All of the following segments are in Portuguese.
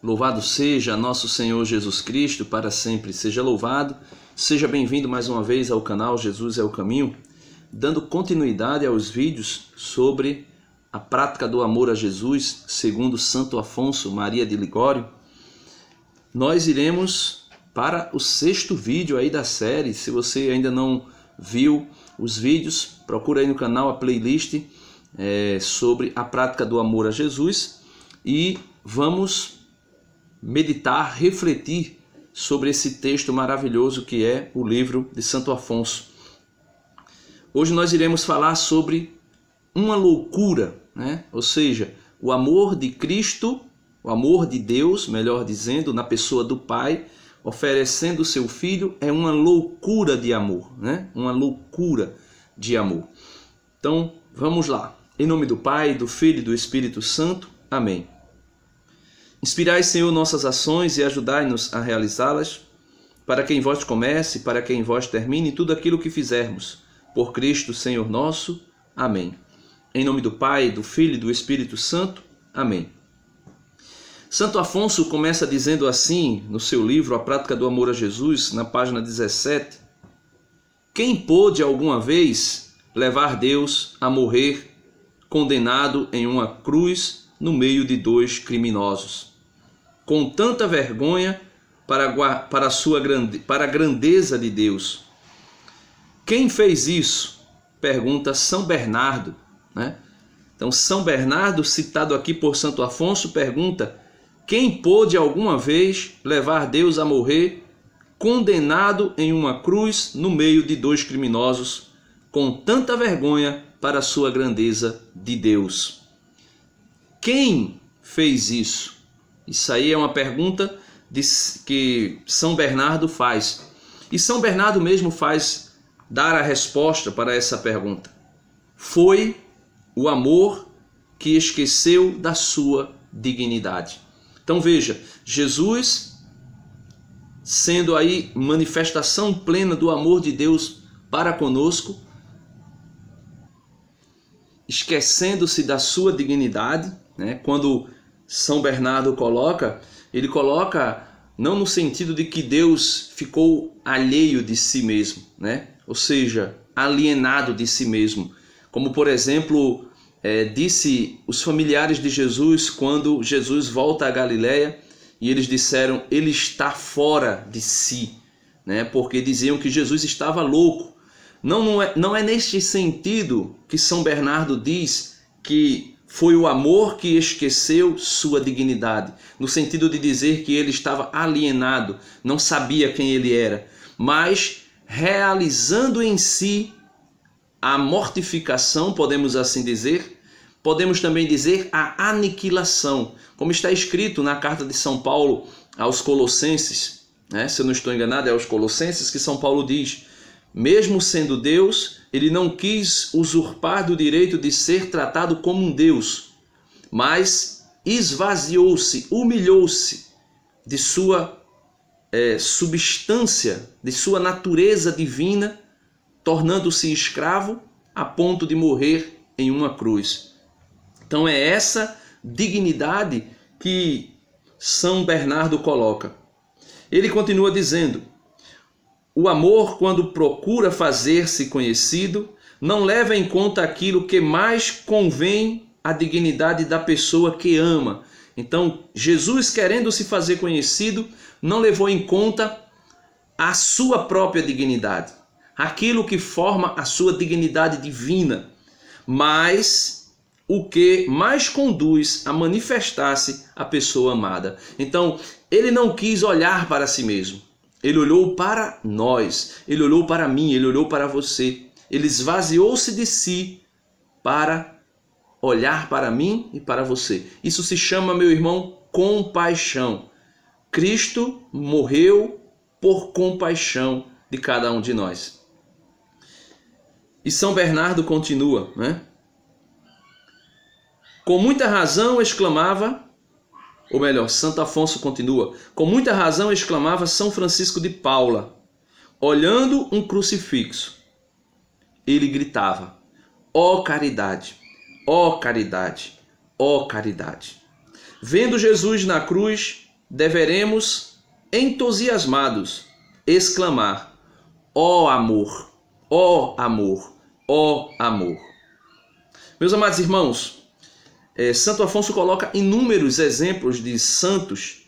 Louvado seja nosso Senhor Jesus Cristo, para sempre seja louvado. Seja bem-vindo mais uma vez ao canal Jesus é o Caminho, dando continuidade aos vídeos sobre a prática do amor a Jesus, segundo Santo Afonso Maria de Ligório. Nós iremos para o sexto vídeo aí da série. Se você ainda não viu os vídeos, procura aí no canal a playlist é, sobre a prática do amor a Jesus e vamos meditar, refletir sobre esse texto maravilhoso que é o livro de Santo Afonso. Hoje nós iremos falar sobre uma loucura, né? ou seja, o amor de Cristo, o amor de Deus, melhor dizendo, na pessoa do Pai, oferecendo seu filho, é uma loucura de amor, né? uma loucura de amor. Então, vamos lá. Em nome do Pai, do Filho e do Espírito Santo. Amém. Inspirai, Senhor, nossas ações e ajudai-nos a realizá-las, para que em vós comece, para que em vós termine tudo aquilo que fizermos. Por Cristo, Senhor nosso. Amém. Em nome do Pai, do Filho e do Espírito Santo. Amém. Santo Afonso começa dizendo assim no seu livro A Prática do Amor a Jesus, na página 17: Quem pôde alguma vez levar Deus a morrer condenado em uma cruz no meio de dois criminosos. Com tanta vergonha para, para, sua grande, para a grandeza de Deus. Quem fez isso? Pergunta São Bernardo. Né? Então, São Bernardo, citado aqui por Santo Afonso, pergunta: quem pôde alguma vez levar Deus a morrer condenado em uma cruz no meio de dois criminosos, com tanta vergonha para a sua grandeza de Deus? Quem fez isso? Isso aí é uma pergunta de, que São Bernardo faz. E São Bernardo mesmo faz dar a resposta para essa pergunta. Foi o amor que esqueceu da sua dignidade. Então veja, Jesus sendo aí manifestação plena do amor de Deus para conosco, esquecendo-se da sua dignidade, né? Quando São Bernardo coloca, ele coloca não no sentido de que Deus ficou alheio de si mesmo, né? ou seja, alienado de si mesmo. Como, por exemplo, é, disse os familiares de Jesus quando Jesus volta a Galiléia e eles disseram: Ele está fora de si, né? porque diziam que Jesus estava louco. Não, não, é, não é neste sentido que São Bernardo diz que foi o amor que esqueceu sua dignidade, no sentido de dizer que ele estava alienado, não sabia quem ele era, mas realizando em si a mortificação, podemos assim dizer, podemos também dizer a aniquilação, como está escrito na carta de São Paulo aos Colossenses, né? se eu não estou enganado, é aos Colossenses que São Paulo diz: mesmo sendo Deus, ele não quis usurpar do direito de ser tratado como um Deus, mas esvaziou-se, humilhou-se de sua é, substância, de sua natureza divina, tornando-se escravo a ponto de morrer em uma cruz. Então é essa dignidade que São Bernardo coloca. Ele continua dizendo: o amor, quando procura fazer-se conhecido, não leva em conta aquilo que mais convém à dignidade da pessoa que ama. Então, Jesus, querendo se fazer conhecido, não levou em conta a sua própria dignidade, aquilo que forma a sua dignidade divina, mas o que mais conduz a manifestar-se a pessoa amada. Então, ele não quis olhar para si mesmo. Ele olhou para nós, ele olhou para mim, ele olhou para você. Ele esvaziou-se de si para olhar para mim e para você. Isso se chama, meu irmão, compaixão. Cristo morreu por compaixão de cada um de nós. E São Bernardo continua, né? Com muita razão exclamava ou melhor, Santo Afonso continua, com muita razão exclamava São Francisco de Paula, olhando um crucifixo. Ele gritava: Ó oh, caridade, ó oh, caridade, ó oh, caridade. Vendo Jesus na cruz, deveremos, entusiasmados, exclamar: Ó amor, ó amor, ó amor. Meus amados irmãos, é, Santo Afonso coloca inúmeros exemplos de santos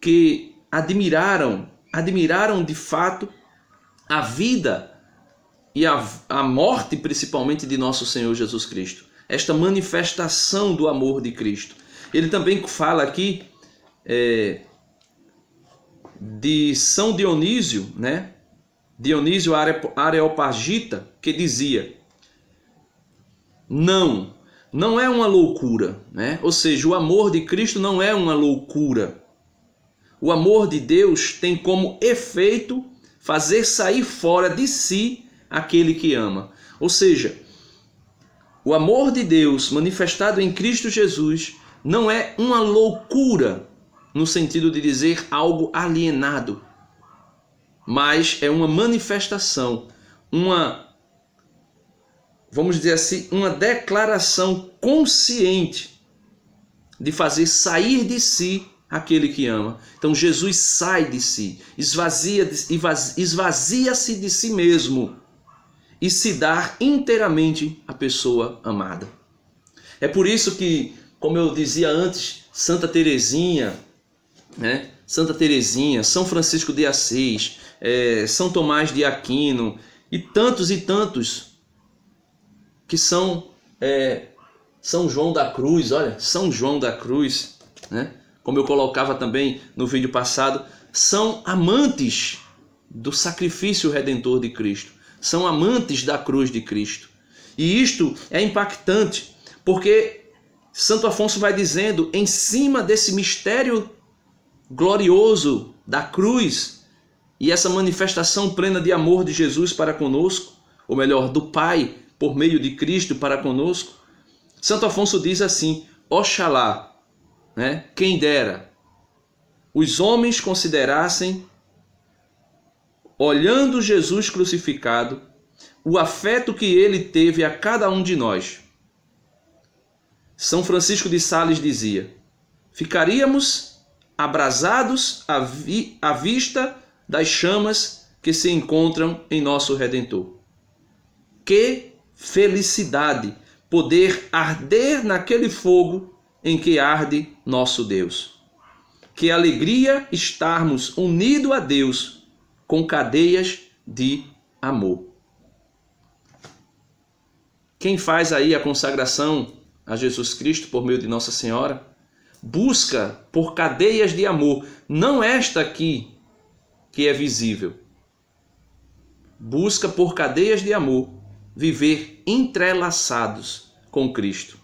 que admiraram, admiraram de fato a vida e a, a morte, principalmente, de nosso Senhor Jesus Cristo. Esta manifestação do amor de Cristo. Ele também fala aqui é, de São Dionísio, né? Dionísio Areopagita, que dizia: Não, não é uma loucura, né? Ou seja, o amor de Cristo não é uma loucura. O amor de Deus tem como efeito fazer sair fora de si aquele que ama. Ou seja, o amor de Deus manifestado em Cristo Jesus não é uma loucura no sentido de dizer algo alienado, mas é uma manifestação, uma vamos dizer assim, uma declaração consciente de fazer sair de si aquele que ama. Então Jesus sai de si, esvazia-se esvazia de si mesmo e se dar inteiramente à pessoa amada. É por isso que, como eu dizia antes, Santa Teresinha, né? Santa Teresinha, São Francisco de Assis, é, São Tomás de Aquino e tantos e tantos que são é, São João da Cruz, olha, São João da Cruz, né? como eu colocava também no vídeo passado, são amantes do sacrifício redentor de Cristo, são amantes da cruz de Cristo. E isto é impactante, porque Santo Afonso vai dizendo, em cima desse mistério glorioso da cruz e essa manifestação plena de amor de Jesus para conosco, ou melhor, do Pai por meio de Cristo para conosco. Santo Afonso diz assim: Oxalá, né, quem dera, os homens considerassem, olhando Jesus crucificado, o afeto que ele teve a cada um de nós. São Francisco de Sales dizia: ficaríamos abrasados à, vi, à vista das chamas que se encontram em nosso Redentor. Que felicidade poder arder naquele fogo em que arde nosso Deus. Que alegria estarmos unidos a Deus com cadeias de amor. Quem faz aí a consagração a Jesus Cristo por meio de Nossa Senhora busca por cadeias de amor, não esta aqui que é visível. Busca por cadeias de amor viver entrelaçados com Cristo.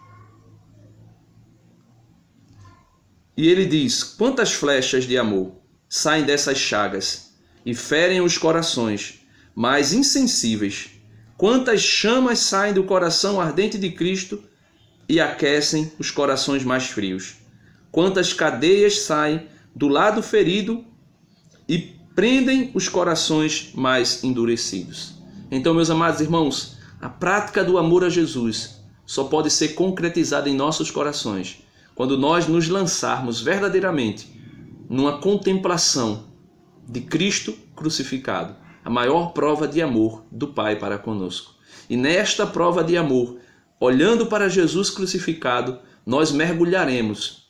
E ele diz: Quantas flechas de amor saem dessas chagas e ferem os corações, mais insensíveis. Quantas chamas saem do coração ardente de Cristo e aquecem os corações mais frios. Quantas cadeias saem do lado ferido e prendem os corações mais endurecidos. Então, meus amados irmãos, a prática do amor a Jesus só pode ser concretizada em nossos corações quando nós nos lançarmos verdadeiramente numa contemplação de Cristo crucificado, a maior prova de amor do Pai para conosco. E nesta prova de amor, olhando para Jesus crucificado, nós mergulharemos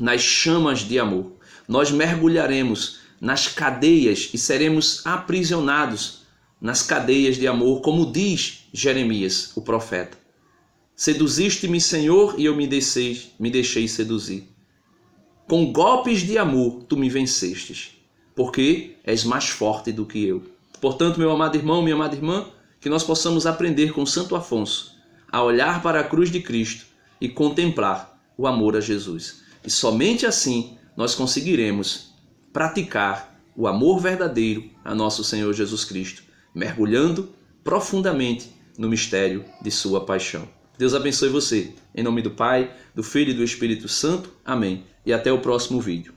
nas chamas de amor. Nós mergulharemos nas cadeias e seremos aprisionados nas cadeias de amor, como diz Jeremias, o profeta. Seduziste-me, Senhor, e eu me deixei, me deixei seduzir. Com golpes de amor tu me vencestes, porque és mais forte do que eu. Portanto, meu amado irmão, minha amada irmã, que nós possamos aprender com Santo Afonso a olhar para a cruz de Cristo e contemplar o amor a Jesus. E somente assim nós conseguiremos praticar o amor verdadeiro a nosso Senhor Jesus Cristo mergulhando profundamente no mistério de sua paixão. Deus abençoe você. Em nome do Pai, do Filho e do Espírito Santo. Amém. E até o próximo vídeo.